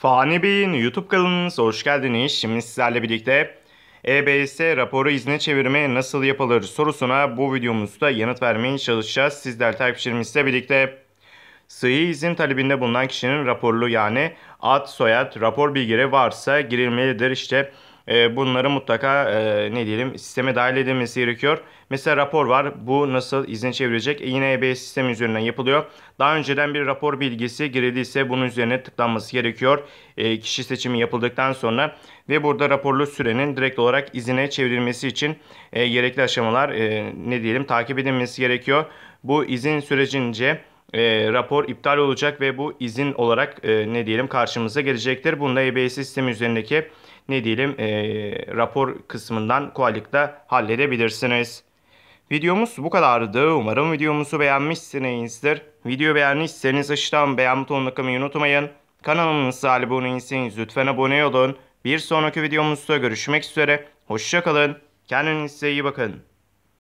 Fani Bey'in YouTube kanalınıza hoş geldiniz. Şimdi sizlerle birlikte EBS raporu izne çevirme nasıl yapılır sorusuna bu videomuzda yanıt vermeye çalışacağız. Sizler takipçilerimizle birlikte sıhhi izin talebinde bulunan kişinin raporlu yani ad, soyad, rapor bilgileri varsa girilmelidir. İşte ee, bunları mutlaka e, ne diyelim sisteme dahil edilmesi gerekiyor. Mesela rapor var. Bu nasıl izin çevirecek? E, yine EBS sistemi üzerinden yapılıyor. Daha önceden bir rapor bilgisi girildiyse bunun üzerine tıklanması gerekiyor. E, kişi seçimi yapıldıktan sonra ve burada raporlu sürenin direkt olarak izine çevrilmesi için gerekli aşamalar ne diyelim takip edilmesi gerekiyor. Bu izin sürecince e, rapor iptal olacak ve bu izin olarak e, ne diyelim karşımıza gelecektir. Bunda EBS sistemi üzerindeki ne diyelim e, rapor kısmından kolaylıkla halledebilirsiniz. Videomuz bu kadardı. Umarım videomuzu beğenmişsinizdir. Video beğendiyseniz aşağıdan beğen butonuna kılmayı unutmayın. Kanalımıza abone değilseniz lütfen abone olun. Bir sonraki videomuzda görüşmek üzere. Hoşçakalın. Kendinize iyi bakın.